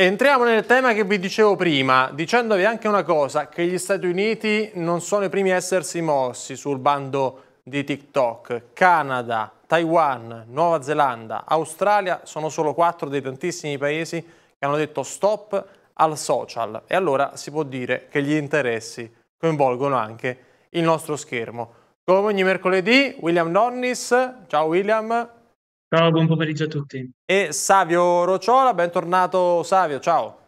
Entriamo nel tema che vi dicevo prima, dicendovi anche una cosa, che gli Stati Uniti non sono i primi a essersi mossi sul bando di TikTok. Canada, Taiwan, Nuova Zelanda, Australia sono solo quattro dei tantissimi paesi che hanno detto stop al social. E allora si può dire che gli interessi coinvolgono anche il nostro schermo. Come ogni mercoledì, William Nonnis. Ciao William. Ciao, buon pomeriggio a tutti. E Savio Rocciola, bentornato Savio, ciao.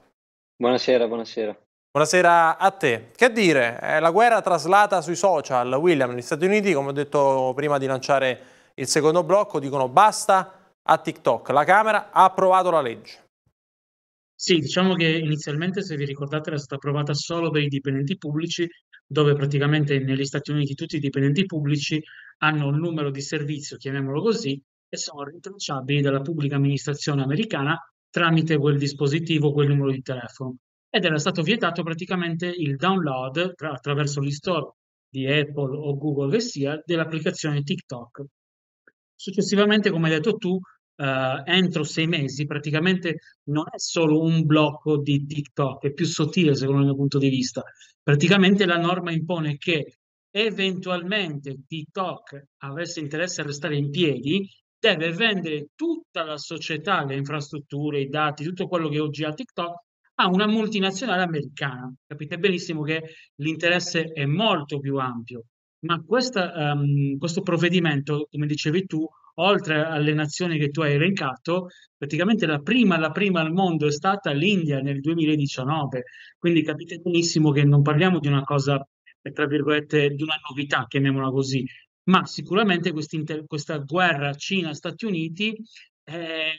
Buonasera, buonasera. Buonasera a te. Che dire, eh, la guerra traslata sui social, William, negli Stati Uniti, come ho detto prima di lanciare il secondo blocco, dicono basta a TikTok. La Camera ha approvato la legge. Sì, diciamo che inizialmente, se vi ricordate, era stata approvata solo per i dipendenti pubblici, dove praticamente negli Stati Uniti tutti i dipendenti pubblici hanno un numero di servizio, chiamiamolo così, e sono rintracciabili dalla pubblica amministrazione americana tramite quel dispositivo, quel numero di telefono. Ed era stato vietato praticamente il download tra, attraverso gli store di Apple o Google che sia dell'applicazione TikTok. Successivamente, come hai detto tu, eh, entro sei mesi praticamente non è solo un blocco di TikTok, è più sottile secondo il mio punto di vista. Praticamente la norma impone che eventualmente TikTok avesse interesse a restare in piedi deve vendere tutta la società, le infrastrutture, i dati, tutto quello che oggi ha TikTok a una multinazionale americana. Capite benissimo che l'interesse è molto più ampio, ma questa, um, questo provvedimento, come dicevi tu, oltre alle nazioni che tu hai elencato, praticamente la prima, la prima al mondo è stata l'India nel 2019, quindi capite benissimo che non parliamo di una cosa, tra virgolette, di una novità, chiamiamola così, ma sicuramente questa guerra Cina-Stati Uniti è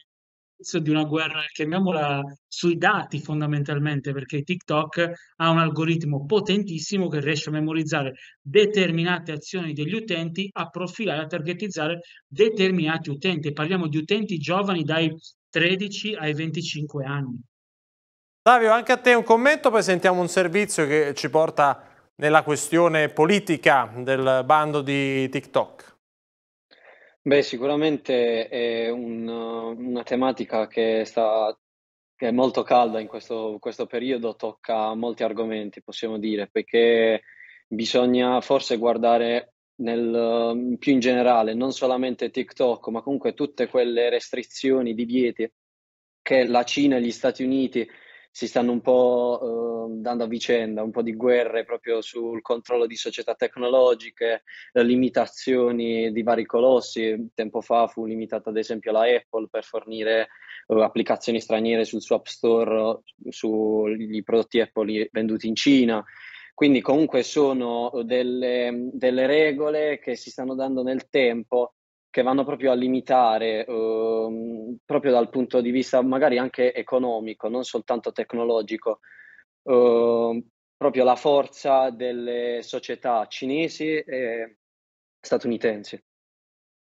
di una guerra, chiamiamola, sui dati fondamentalmente, perché TikTok ha un algoritmo potentissimo che riesce a memorizzare determinate azioni degli utenti, a profilare, a targetizzare determinati utenti. Parliamo di utenti giovani dai 13 ai 25 anni. Davio, anche a te un commento, poi sentiamo un servizio che ci porta nella questione politica del bando di TikTok? Beh, sicuramente è un, una tematica che, sta, che, è molto calda in questo, questo, periodo, tocca molti argomenti, possiamo dire, perché bisogna forse guardare nel, più in generale, non solamente TikTok, ma comunque tutte quelle restrizioni divieti che la Cina e gli Stati Uniti si stanno un po' eh, dando a vicenda, un po' di guerre proprio sul controllo di società tecnologiche, eh, limitazioni di vari colossi. Tempo fa fu limitata ad esempio la Apple per fornire eh, applicazioni straniere sul suo App Store sui prodotti Apple venduti in Cina. Quindi comunque sono eh, delle, delle regole che si stanno dando nel tempo che vanno proprio a limitare uh, proprio dal punto di vista magari anche economico, non soltanto tecnologico, uh, proprio la forza delle società cinesi e statunitensi.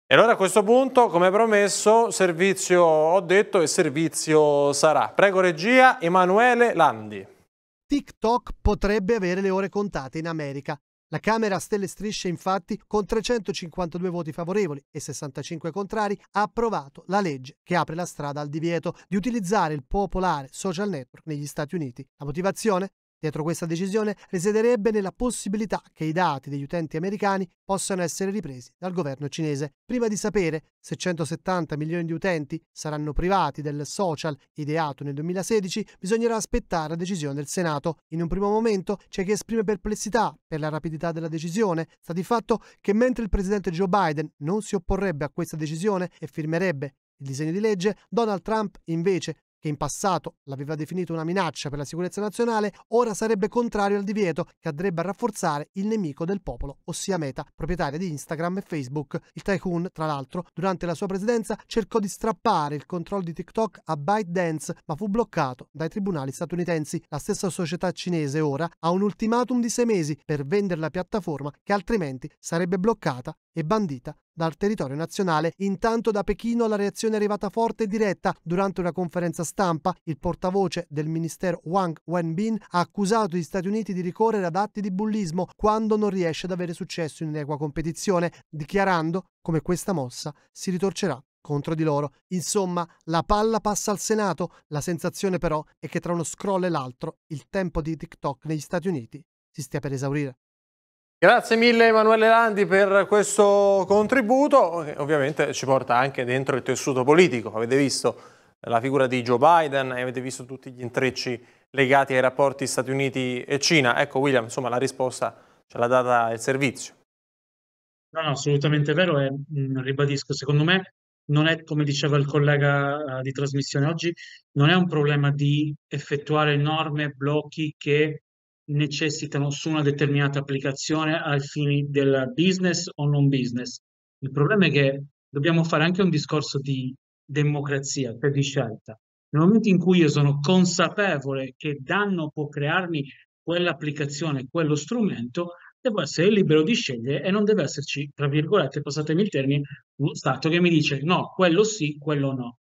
E allora a questo punto, come promesso, servizio ho detto e servizio sarà. Prego regia, Emanuele Landi. TikTok potrebbe avere le ore contate in America. La Camera a stelle strisce infatti, con 352 voti favorevoli e 65 contrari, ha approvato la legge che apre la strada al divieto di utilizzare il popolare social network negli Stati Uniti. La motivazione? Dietro questa decisione risiederebbe nella possibilità che i dati degli utenti americani possano essere ripresi dal governo cinese. Prima di sapere se 170 milioni di utenti saranno privati del social ideato nel 2016, bisognerà aspettare la decisione del Senato. In un primo momento c'è chi esprime perplessità per la rapidità della decisione. Sta di fatto che mentre il presidente Joe Biden non si opporrebbe a questa decisione e firmerebbe il disegno di legge, Donald Trump invece che in passato l'aveva definito una minaccia per la sicurezza nazionale, ora sarebbe contrario al divieto che andrebbe a rafforzare il nemico del popolo, ossia Meta, proprietaria di Instagram e Facebook. Il tycoon, tra l'altro, durante la sua presidenza cercò di strappare il controllo di TikTok a ByteDance, ma fu bloccato dai tribunali statunitensi. La stessa società cinese ora ha un ultimatum di sei mesi per vendere la piattaforma che altrimenti sarebbe bloccata e bandita dal territorio nazionale, intanto da Pechino la reazione è arrivata forte e diretta. Durante una conferenza stampa, il portavoce del ministero Wang Wenbin ha accusato gli Stati Uniti di ricorrere ad atti di bullismo quando non riesce ad avere successo in un'equa competizione, dichiarando come questa mossa si ritorcerà contro di loro. Insomma, la palla passa al Senato, la sensazione però è che tra uno scroll e l'altro il tempo di TikTok negli Stati Uniti si stia per esaurire. Grazie mille Emanuele Landi per questo contributo, che ovviamente ci porta anche dentro il tessuto politico. Avete visto la figura di Joe Biden, avete visto tutti gli intrecci legati ai rapporti Stati Uniti e Cina. Ecco William, insomma la risposta ce l'ha data il servizio. No, no, assolutamente vero e mm, ribadisco, secondo me non è come diceva il collega eh, di trasmissione oggi, non è un problema di effettuare norme, blocchi che necessitano su una determinata applicazione ai fini del business o non business. Il problema è che dobbiamo fare anche un discorso di democrazia, cioè di scelta. Nel momento in cui io sono consapevole che danno può crearmi quell'applicazione, quello strumento, devo essere libero di scegliere e non deve esserci, tra virgolette, passatemi il termine, uno Stato che mi dice no, quello sì, quello no.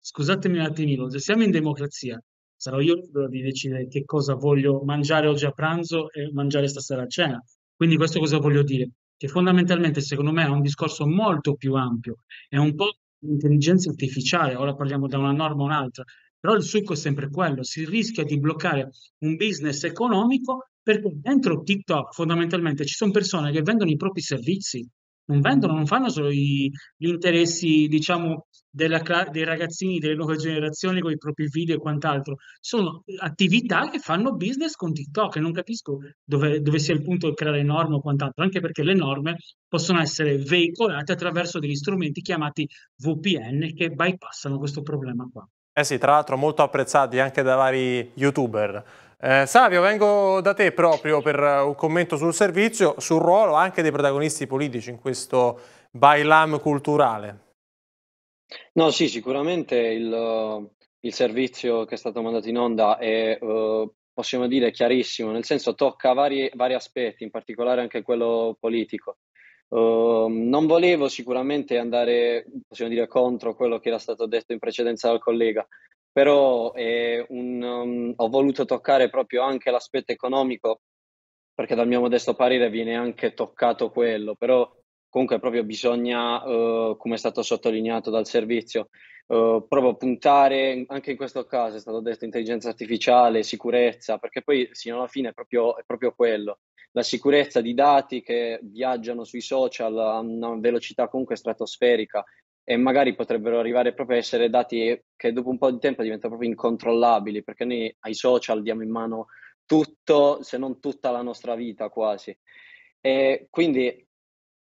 Scusatemi un attimino, se siamo in democrazia sarò io libero di decidere che cosa voglio mangiare oggi a pranzo e mangiare stasera a cena. Quindi questo cosa voglio dire? Che fondamentalmente secondo me è un discorso molto più ampio, è un po' l'intelligenza artificiale, ora parliamo da una norma a un'altra, però il succo è sempre quello, si rischia di bloccare un business economico perché dentro TikTok fondamentalmente ci sono persone che vendono i propri servizi, non vendono, mm. non fanno solo i, gli interessi, diciamo, della, dei ragazzini delle nuove generazioni con i propri video e quant'altro. Sono attività che fanno business con TikTok e non capisco dove, dove sia il punto di creare norme o quant'altro, anche perché le norme possono essere veicolate attraverso degli strumenti chiamati VPN che bypassano questo problema qua. Eh sì, tra l'altro molto apprezzati anche da vari youtuber. Eh, Savio, vengo da te proprio per eh, un commento sul servizio, sul ruolo anche dei protagonisti politici in questo bailam culturale. No, sì, sicuramente il, il servizio che è stato mandato in onda è, eh, possiamo dire, chiarissimo, nel senso tocca vari, vari aspetti, in particolare anche quello politico. Uh, non volevo sicuramente andare dire, contro quello che era stato detto in precedenza dal collega, però eh, un, um, ho voluto toccare proprio anche l'aspetto economico perché dal mio modesto parere viene anche toccato quello, però comunque proprio bisogna, uh, come è stato sottolineato dal servizio, uh, proprio puntare, anche in questo caso è stato detto intelligenza artificiale, sicurezza, perché poi sino alla fine è proprio, è proprio quello, la sicurezza di dati che viaggiano sui social a una velocità comunque stratosferica, e magari potrebbero arrivare proprio a essere dati che dopo un po' di tempo diventano proprio incontrollabili, perché noi ai social diamo in mano tutto, se non tutta la nostra vita quasi. E quindi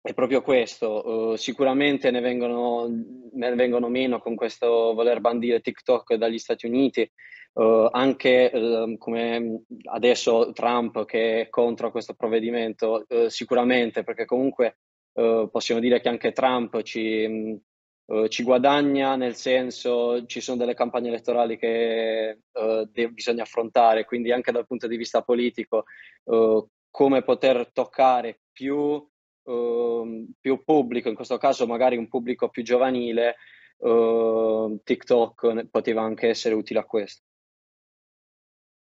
è proprio questo, uh, sicuramente ne vengono, ne vengono, meno con questo voler bandire TikTok dagli Stati Uniti, uh, anche uh, come adesso Trump che è contro questo provvedimento, eh, sicuramente perché comunque possiamo dire che anche Trump ci, eh, ci guadagna nel senso ci sono delle campagne elettorali che eh, de- bisogna affrontare, quindi anche dal punto di vista politico eh, come poter toccare più, ehm, più, pubblico, in questo caso magari un pubblico più giovanile, ehm, TikTok poteva anche essere utile a questo.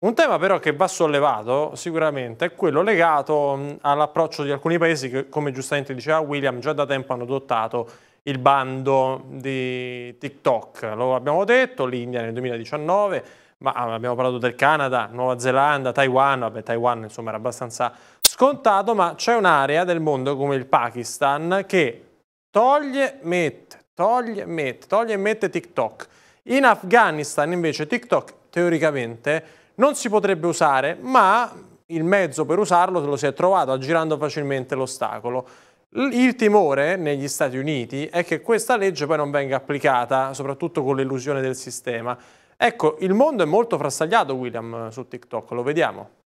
Un tema però che va sollevato sicuramente è quello legato all'approccio di alcuni paesi che, come giustamente diceva William, già da tempo hanno adottato il bando di TikTok, lo abbiamo detto, l'India nel 2019, ma ah, abbiamo parlato del Canada, Nuova Zelanda, Taiwan, vabbè Taiwan insomma era abbastanza scontato, ma c'è un'area del mondo come il Pakistan che toglie, mette, toglie, mette, toglie e mette TikTok. In Afghanistan invece TikTok teoricamente non si potrebbe usare, ma il mezzo per usarlo se lo si è trovato aggirando facilmente l'ostacolo. Il timore negli Stati Uniti è che questa legge poi non venga applicata, soprattutto con l'illusione del sistema. Ecco, il mondo è molto frastagliato, William, su TikTok, lo vediamo.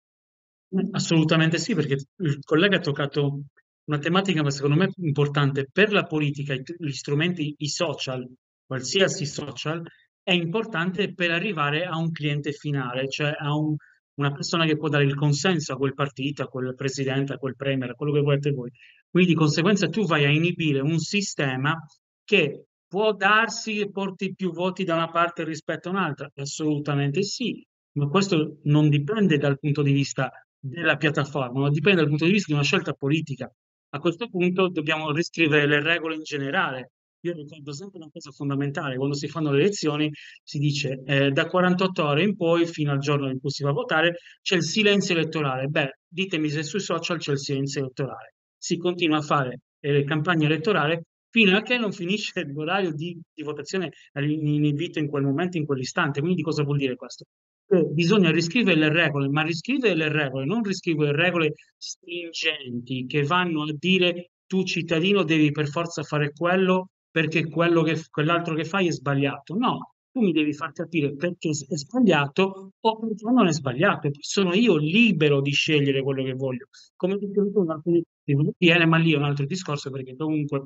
Assolutamente sì, perché il collega ha toccato una tematica, ma secondo me importante per la politica, gli strumenti, i social, qualsiasi social, è importante per arrivare a un cliente finale, cioè a un, una persona che può dare il consenso a quel partito, a quel presidente, a quel premier, a quello che volete voi. Quindi di conseguenza tu vai a inibire un sistema che può darsi e porti più voti da una parte rispetto a un'altra. Assolutamente sì, ma questo non dipende dal punto di vista della piattaforma, ma dipende dal punto di vista di una scelta politica. A questo punto dobbiamo riscrivere le regole in generale io ricordo sempre una cosa fondamentale, quando si fanno le elezioni si dice eh, da 48 ore in poi fino al giorno in cui si va a votare c'è il silenzio elettorale. Beh, ditemi se sui social c'è il silenzio elettorale. Si continua a fare eh, campagna elettorale fino a che non finisce l'orario di, di votazione invito in quel momento, in quell'istante. Quindi cosa vuol dire questo? Che bisogna riscrivere le regole, ma riscrivere le regole, non riscrivere regole stringenti che vanno a dire tu cittadino devi per forza fare quello perché quello che, quell'altro che fai è sbagliato. No, tu mi devi far capire perché è sbagliato o perché non è sbagliato. Sono io libero di scegliere quello che voglio. Come dicevo tu, in alcuni viene, eh, ma lì è un altro discorso perché comunque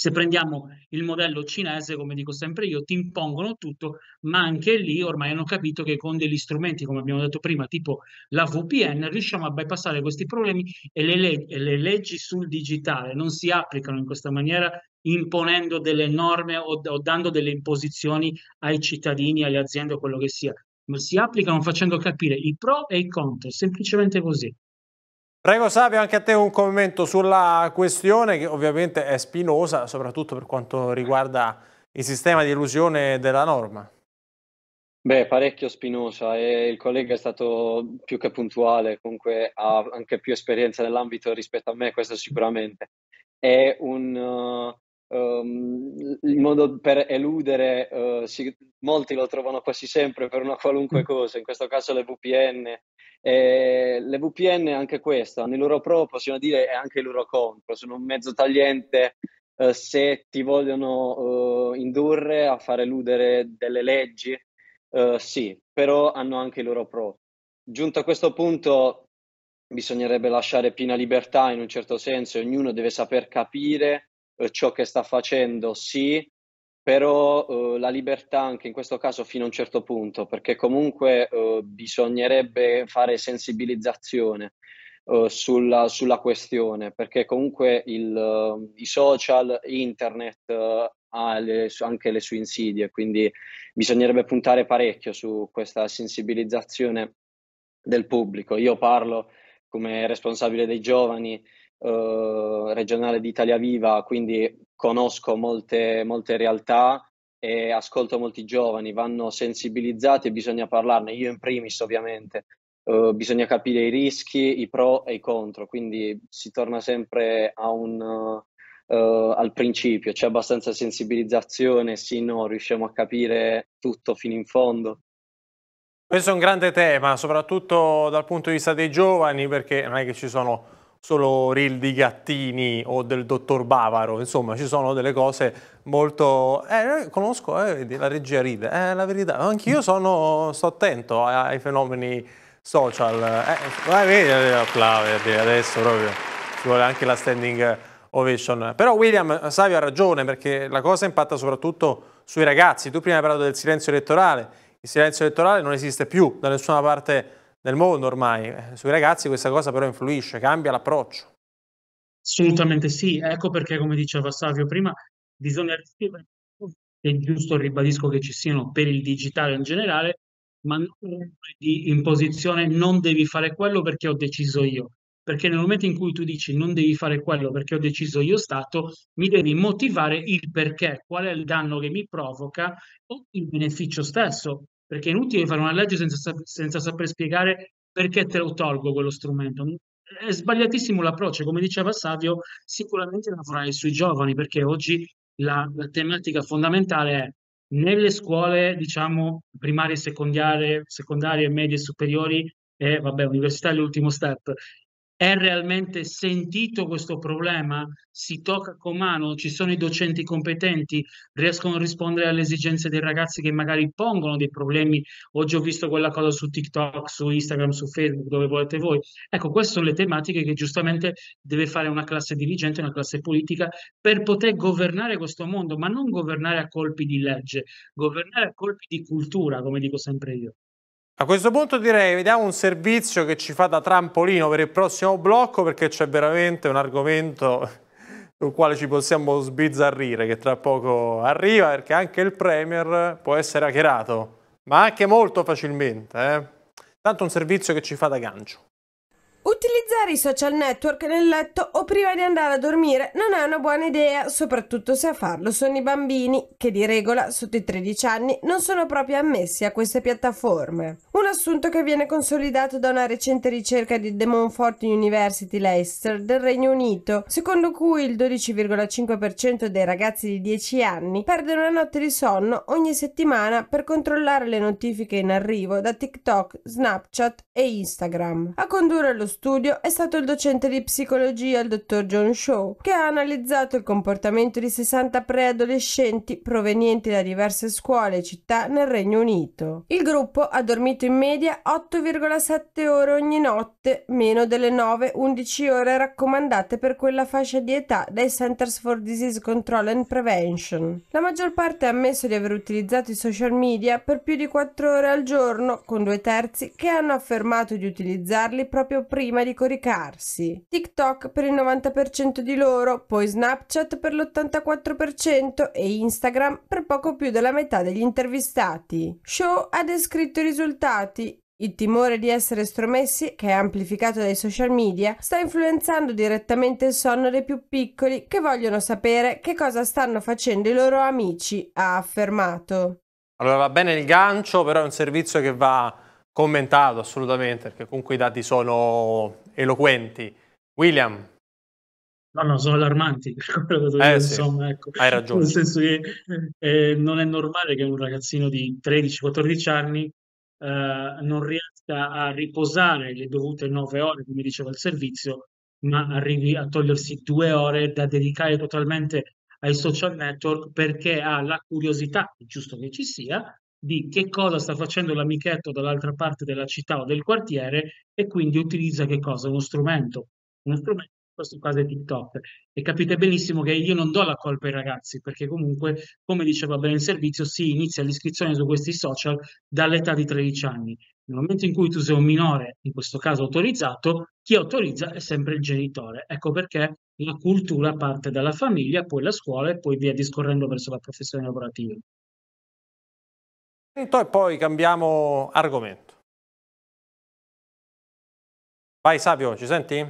se prendiamo il modello cinese, come dico sempre io, ti impongono tutto, ma anche lì ormai hanno capito che con degli strumenti, come abbiamo detto prima, tipo la VPN, riusciamo a bypassare questi problemi e le, leg- e le leggi sul digitale non si applicano in questa maniera imponendo delle norme o, o dando delle imposizioni ai cittadini, alle aziende o quello che sia, ma si applicano facendo capire i pro e i contro, semplicemente così. Prego Savio anche a te un commento sulla questione che ovviamente è spinosa soprattutto per quanto riguarda il sistema di illusione della norma. Beh, parecchio spinosa e il collega è stato più che puntuale, comunque ha anche più esperienza nell'ambito rispetto a me, questo sicuramente. È un uh, um, modo per eludere, uh, si, molti lo trovano quasi sempre per una qualunque mm. cosa, in questo caso le VPN eh, le VPN, anche questo, hanno il loro pro, possiamo dire, e anche il loro contro, sono un mezzo tagliente eh, se ti vogliono eh, indurre a far eludere delle leggi, eh, sì, però hanno anche i loro pro. Giunto a questo punto, bisognerebbe lasciare piena libertà in un certo senso, ognuno deve saper capire eh, ciò che sta facendo, sì, però eh, la libertà anche in questo caso fino a un certo punto, perché comunque eh, bisognerebbe fare sensibilizzazione eh, sulla, sulla, questione, perché comunque il, eh, i social, internet eh, ha le, anche le sue insidie, quindi bisognerebbe puntare parecchio su questa sensibilizzazione del pubblico. Io parlo come responsabile dei giovani eh, regionale di Italia Viva, quindi conosco molte, molte realtà e ascolto molti giovani, vanno sensibilizzati e bisogna parlarne, io in primis ovviamente, Uh, bisogna capire i rischi, i pro e i contro, quindi si torna sempre un, uh, uh, al principio, c'è abbastanza sensibilizzazione, sì no, riusciamo a capire tutto fino in fondo. Questo è un grande tema, soprattutto dal punto di vista dei giovani, perché non è che ci sono solo reel di gattini o del dottor Bavaro, insomma ci sono delle cose molto... Eh, eh conosco, eh, vedi, la regia ride, è eh, la verità, anch'io sono, sto attento ai, fenomeni social, eh, eh vai, vedi, applaudi adesso proprio, ci vuole anche la standing ovation, però William Savio ha ragione perché la cosa impatta soprattutto sui ragazzi, tu prima hai parlato del silenzio elettorale, il silenzio elettorale non esiste più da nessuna parte nel mondo ormai. Eh, sui ragazzi questa cosa però influisce, cambia l'approccio. Assolutamente sì, ecco perché come diceva Savio prima, bisogna è giusto ribadisco che ci siano per il digitale in generale, ma di imposizione non devi fare quello perché ho deciso io. Perché nel momento in cui tu dici non devi fare quello perché ho deciso io stato, mi devi motivare il perché, qual è il danno che mi provoca o il beneficio stesso perché è inutile fare una legge senza, sap- senza saper spiegare perché te lo tolgo quello strumento. È sbagliatissimo l'approccio, come diceva Savio, sicuramente lavorare sui giovani, perché oggi la, la tematica fondamentale è nelle scuole, diciamo, primarie, secondarie, secondarie, medie, superiori e, vabbè, università è l'ultimo step, è realmente sentito questo problema? Si tocca con mano? Ci sono i docenti competenti? Riescono a rispondere alle esigenze dei ragazzi che magari pongono dei problemi? Oggi ho visto quella cosa su TikTok, su Instagram, su Facebook, dove volete voi. Ecco, queste sono le tematiche che giustamente deve fare una classe dirigente, una classe politica, per poter governare questo mondo, ma non governare a colpi di legge, governare a colpi di cultura, come dico sempre io. A questo punto direi vediamo un servizio che ci fa da trampolino per il prossimo blocco perché c'è veramente un argomento sul quale ci possiamo sbizzarrire che tra poco arriva perché anche il Premier può essere hackerato ma anche molto facilmente. Eh? Tanto un servizio che ci fa da gancio. Utilizzare i social network nel letto o prima di andare a dormire non è una buona idea, soprattutto se a farlo sono i bambini, che di regola sotto i 13 anni non sono proprio ammessi a queste piattaforme. Un assunto che viene consolidato da una recente ricerca di The Monfort University Leicester del Regno Unito, secondo cui il 12,5% dei ragazzi di 10 anni perde una notte di sonno ogni settimana per controllare le notifiche in arrivo da TikTok, Snapchat e Instagram. A condurre lo studio studio è stato il docente di psicologia, il dottor John Shaw, che ha analizzato il comportamento di 60 preadolescenti provenienti da diverse scuole e città nel Regno Unito. Il gruppo ha dormito in media 8,7 ore ogni notte, meno delle 9-11 ore raccomandate per quella fascia di età dai Centers for Disease Control and Prevention. La maggior parte ha ammesso di aver utilizzato i social media per più di 4 ore al giorno, con due terzi che hanno affermato di utilizzarli proprio prima prima di coricarsi, TikTok per il 90% di loro, poi Snapchat per l'84% e Instagram per poco più della metà degli intervistati. Show ha descritto i risultati il timore di essere stromessi, che è amplificato dai social media, sta influenzando direttamente il sonno dei più piccoli che vogliono sapere che cosa stanno facendo i loro amici, ha affermato. Allora va bene il gancio, però è un servizio che va commentato assolutamente, perché comunque i dati sono eloquenti. William, No, no, sono allarmanti eh, insomma, sì. ecco. Hai ragione. Nel senso che eh, non è normale che un ragazzino di 13-14 anni eh, non riesca a riposare le dovute 9 ore, come diceva il servizio, ma arrivi a togliersi due ore da dedicare totalmente ai social network perché ha la curiosità, giusto che ci sia, di che cosa sta facendo l'amichetto dall'altra parte della città o del quartiere e quindi utilizza che cosa? Uno strumento, uno strumento in questo caso è TikTok. E capite benissimo che io non do la colpa ai ragazzi, perché comunque, come diceva bene il servizio, si inizia l'iscrizione su questi social dall'età di 13 anni. Nel momento in cui tu sei un minore, in questo caso autorizzato, chi autorizza è sempre il genitore. Ecco perché la cultura parte dalla famiglia, poi la scuola e poi via discorrendo verso la professione lavorativa e poi cambiamo argomento. Vai Sabio, ci senti?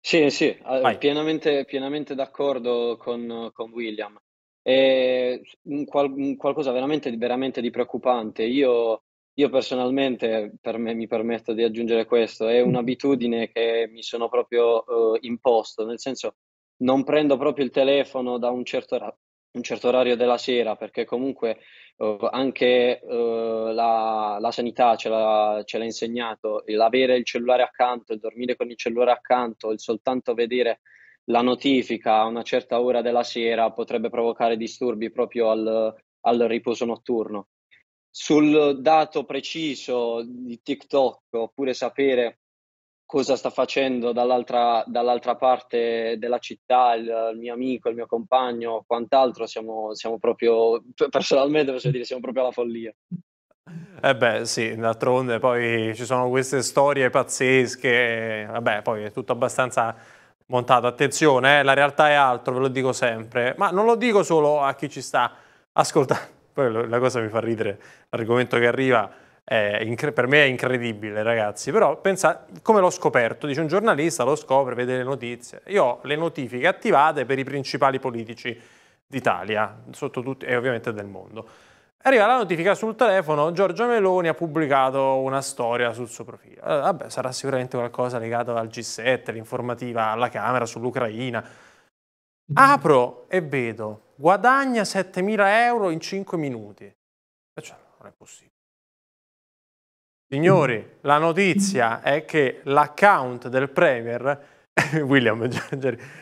Sì, sì, eh, Vai. pienamente, pienamente d'accordo con, con, William. È qual, qualcosa veramente, veramente, di preoccupante. Io, io personalmente, per me, mi permetto di aggiungere questo, è mm. un'abitudine che mi sono proprio eh, imposto, nel senso non prendo proprio il telefono da un certo, un certo orario della sera perché comunque Uh, anche uh, la, la, sanità ce l'ha, ce l'ha insegnato, l'avere il cellulare accanto, il dormire con il cellulare accanto, il soltanto vedere la notifica a una certa ora della sera potrebbe provocare disturbi proprio al, al riposo notturno. Sul dato preciso di TikTok, oppure sapere cosa sta facendo dall'altra, dall'altra parte della città il, il, mio amico, il mio compagno, quant'altro, siamo, siamo proprio, personalmente posso dire, siamo proprio alla follia. Eh beh, sì, d'altronde poi ci sono queste storie pazzesche, vabbè, poi è tutto abbastanza montato. Attenzione, eh, la realtà è altro, ve lo dico sempre, ma non lo dico solo a chi ci sta ascoltando. Poi la cosa mi fa ridere, l'argomento che arriva Incre- per me è incredibile, ragazzi, però pensa come l'ho scoperto, dice un giornalista, lo scopre, vede le notizie. Io ho le notifiche attivate per i principali politici d'Italia, sotto tutti, e ovviamente del mondo. Arriva la notifica sul telefono, Giorgia Meloni ha pubblicato una storia sul suo profilo. Eh, vabbè, sarà sicuramente qualcosa legato al G7, l'informativa alla Camera sull'Ucraina. Apro e vedo, guadagna 7.000 euro in 5 minuti. Cioè, non è possibile. Signori, mm. la notizia è che l'account del Premier, William,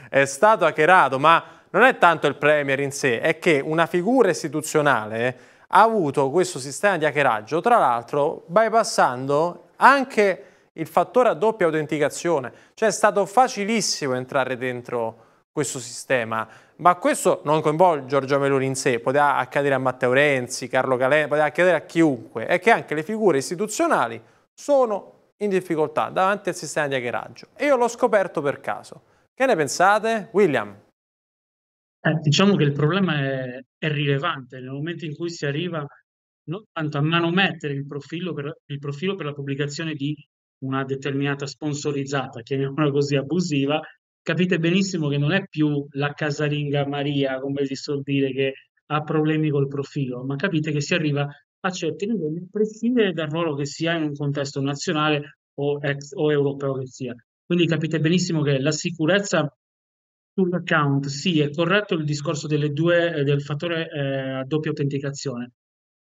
è stato hackerato, ma non è tanto il Premier in sé, è che una figura istituzionale ha avuto questo sistema di hackeraggio, tra l'altro bypassando anche il fattore a doppia autenticazione, cioè è stato facilissimo entrare dentro questo sistema. Ma questo non coinvolge Giorgio Meloni in sé, poteva accadere a Matteo Renzi, Carlo Calenda, poteva accadere a chiunque, è che anche le figure istituzionali sono in difficoltà davanti al sistema di hackeraggio. E io l'ho scoperto per caso. Che ne pensate, William? Eh, diciamo che il problema è, è, rilevante nel momento in cui si arriva non tanto a manomettere il profilo per, il profilo per la pubblicazione di una determinata sponsorizzata, chiamiamola così abusiva, capite benissimo che non è più la casalinga Maria, come si suol dire, che ha problemi col profilo, ma capite che si arriva a certi livelli a prescindere dal ruolo che sia in un contesto nazionale o, ex, o europeo che sia. Quindi capite benissimo che la sicurezza sull'account, sì, è corretto il discorso due, eh, del fattore eh, a doppia autenticazione,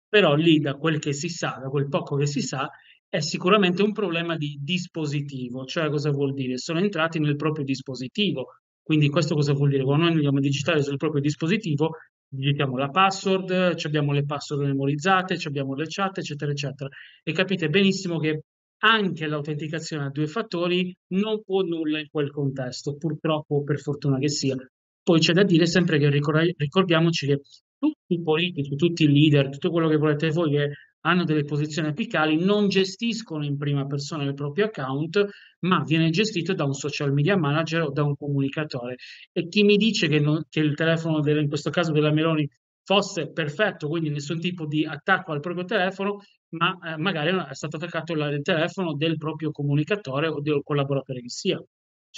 però lì da quel che si sa, da quel poco che si sa, è sicuramente un problema di dispositivo, cioè cosa vuol dire? Sono entrati nel proprio dispositivo, quindi questo cosa vuol dire? Quando noi andiamo a digitare sul proprio dispositivo, digitiamo la password, abbiamo le password memorizzate, abbiamo le chat, eccetera, eccetera. E capite benissimo che anche l'autenticazione a due fattori non può nulla in quel contesto, purtroppo per fortuna che sia. Poi c'è da dire sempre che ricordiamoci che tutti i politici, tutti i leader, tutto quello che volete voi che hanno delle posizioni apicali, non gestiscono in prima persona il proprio account, ma viene gestito da un social media manager o da un comunicatore. E chi mi dice che, non, che il telefono, del, in questo caso della Meloni, fosse perfetto, quindi nessun tipo di attacco al proprio telefono, ma eh, magari è stato attaccato il telefono del proprio comunicatore o del collaboratore che sia. Ci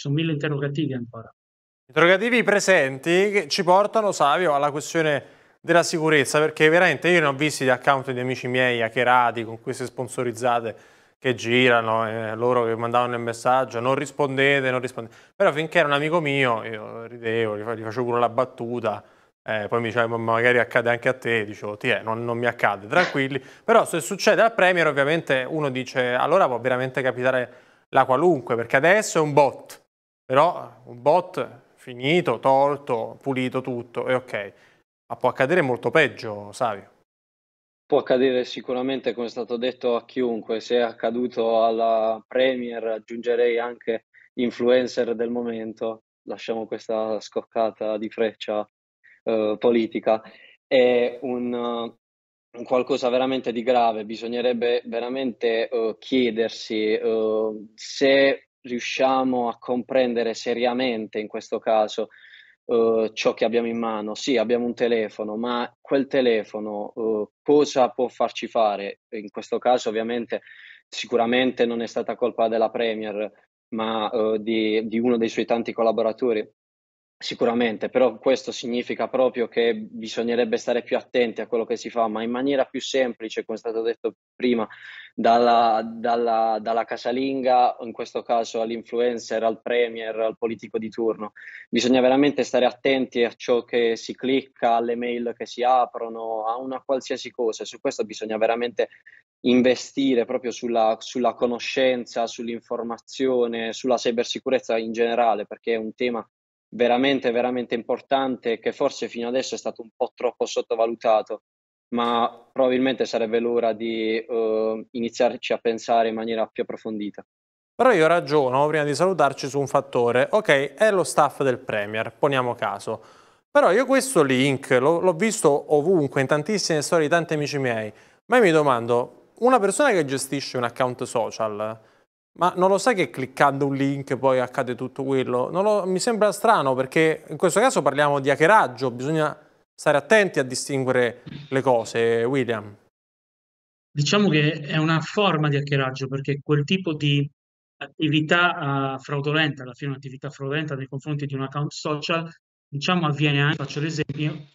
sono mille interrogativi ancora. Interrogativi presenti che ci portano, Savio, alla questione della sicurezza, perché veramente io ne ho visti gli account di amici miei hackerati con queste sponsorizzate che girano, eh, loro che mandavano il messaggio, non rispondete, non rispondete. Però finché era un amico mio, io ridevo, gli facevo pure la battuta, eh, poi mi diceva, eh, ma magari accade anche a te, dicevo, ti è, non, non, mi accade, tranquilli. Però se succede al Premier ovviamente uno dice, allora può veramente capitare la qualunque, perché adesso è un bot, però un bot finito, tolto, pulito tutto, è ok. Ma può accadere molto peggio, Savio. Può accadere sicuramente, come è stato detto, a chiunque. Se è accaduto alla Premier, aggiungerei anche influencer del momento. Lasciamo questa scoccata di freccia eh, politica. È un, un, qualcosa veramente di grave. Bisognerebbe veramente eh, chiedersi eh, se riusciamo a comprendere seriamente in questo caso eh, ciò che abbiamo in mano. Sì, abbiamo un telefono, ma quel telefono uh, cosa può farci fare? In questo caso, ovviamente, sicuramente non è stata colpa della Premier, ma uh, di, di, uno dei suoi tanti collaboratori. Sicuramente, però questo significa proprio che bisognerebbe stare più attenti a quello che si fa, ma in maniera più semplice, come è stato detto prima, dalla, dalla, dalla casalinga, in questo caso all'influencer, al premier, al politico di turno. Bisogna veramente stare attenti a ciò che si clicca, alle mail che si aprono, a una qualsiasi cosa. Su questo bisogna veramente investire proprio sulla, sulla conoscenza, sull'informazione, sulla cybersicurezza in generale, perché è un tema veramente, veramente importante che forse fino adesso è stato un po' troppo sottovalutato, ma probabilmente sarebbe l'ora di uh, iniziarci a pensare in maniera più approfondita. Però io ragiono, prima di salutarci, su un fattore. Ok, è lo staff del Premier, poniamo caso. Però io questo link l'ho visto ovunque, in tantissime storie di tanti amici miei. Ma io mi domando, una persona che gestisce un account social ma non lo sai che cliccando un link poi accade tutto quello? Lo, mi sembra strano perché in questo caso parliamo di hackeraggio, bisogna stare attenti a distinguere le cose, William. Diciamo che è una forma di hackeraggio perché quel tipo di attività uh, fraudolenta, alla fine un'attività fraudolenta nei confronti di un account social, diciamo avviene anche, faccio l'esempio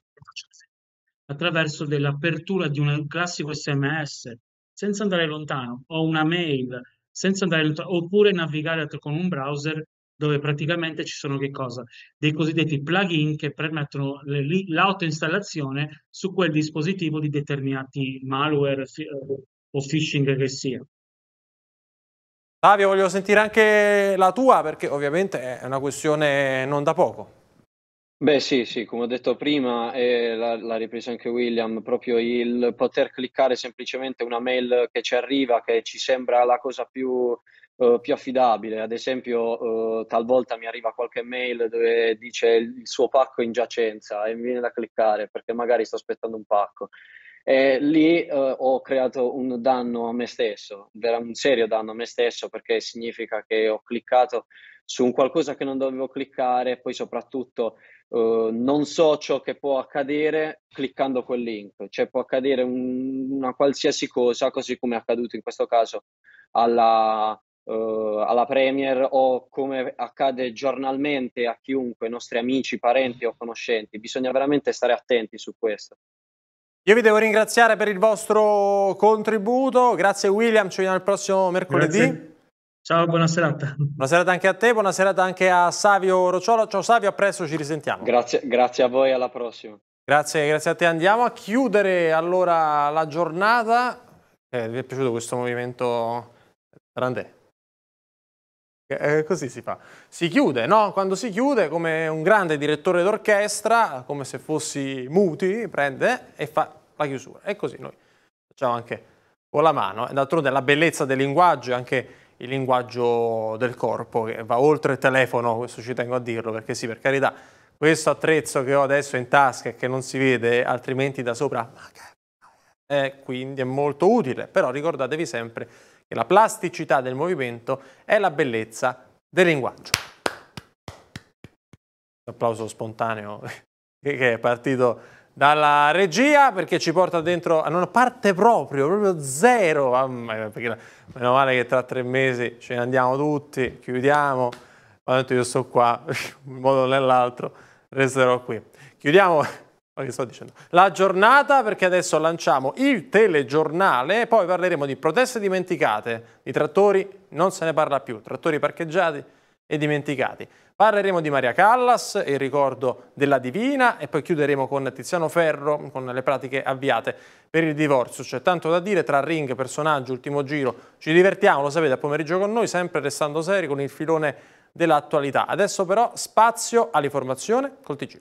attraverso dell'apertura di un classico SMS, senza andare lontano, o una mail senza andare oppure navigare con un browser dove praticamente ci sono che cosa? Dei cosiddetti plugin che permettono l'autoinstallazione su quel dispositivo di determinati malware eh, o phishing che sia. Fabio, voglio sentire anche la tua perché ovviamente è una questione non da poco. Beh sì, sì, come ho detto prima, e eh, l'ha, l'ha ripreso anche William, proprio il poter cliccare semplicemente una mail che ci arriva, che ci sembra la cosa più, eh, più affidabile. Ad esempio, eh, talvolta mi arriva qualche mail dove dice il suo pacco in giacenza e mi viene da cliccare perché magari sto aspettando un pacco. E lì eh, ho creato un danno a me stesso, un serio danno a me stesso perché significa che ho cliccato su un qualcosa che non dovevo cliccare, poi soprattutto eh, non so ciò che può accadere cliccando quel link, cioè può accadere un, una qualsiasi cosa, così come è accaduto in questo caso alla, eh, alla Premier o come accade giornalmente a chiunque, nostri amici, parenti o conoscenti, bisogna veramente stare attenti su questo. Io vi devo ringraziare per il vostro contributo, grazie William, ci vediamo il prossimo mercoledì. Grazie. Ciao, buona serata. Buona serata anche a te, buona serata anche a Savio Rociola. Ciao Savio, a presto, ci risentiamo. Grazie, grazie a voi, alla prossima. Grazie, grazie a te. Andiamo a chiudere allora la giornata. Eh, vi è piaciuto questo movimento Randè? Eh, eh, così si fa. Si chiude, no? Quando si chiude, come un grande direttore d'orchestra, come se fossi muti, prende e fa la chiusura. E così noi facciamo anche con la mano. D'altronde la bellezza del linguaggio è anche il linguaggio del corpo, che va oltre il telefono, questo ci tengo a dirlo, perché sì, per carità, questo attrezzo che ho adesso in tasca e che non si vede altrimenti da sopra, eh, quindi è molto utile, però ricordatevi sempre che la plasticità del movimento è la bellezza del linguaggio. Un applauso spontaneo che è partito dalla regia perché ci porta dentro a una parte proprio, proprio zero. Mamma, perché, meno male che tra tre mesi ce ne andiamo tutti, chiudiamo. Ma io sto qua, in un modo o nell'altro, resterò qui. Chiudiamo ma che sto dicendo? La giornata perché adesso lanciamo il telegiornale, poi parleremo di proteste dimenticate, di trattori, non se ne parla più, trattori parcheggiati e dimenticati. Parleremo di Maria Callas il ricordo della Divina e poi chiuderemo con Tiziano Ferro con le pratiche avviate per il divorzio. C'è tanto da dire tra ring, personaggio, ultimo giro. Ci divertiamo, lo sapete, a pomeriggio con noi, sempre restando seri con il filone dell'attualità. Adesso però spazio all'informazione col TG.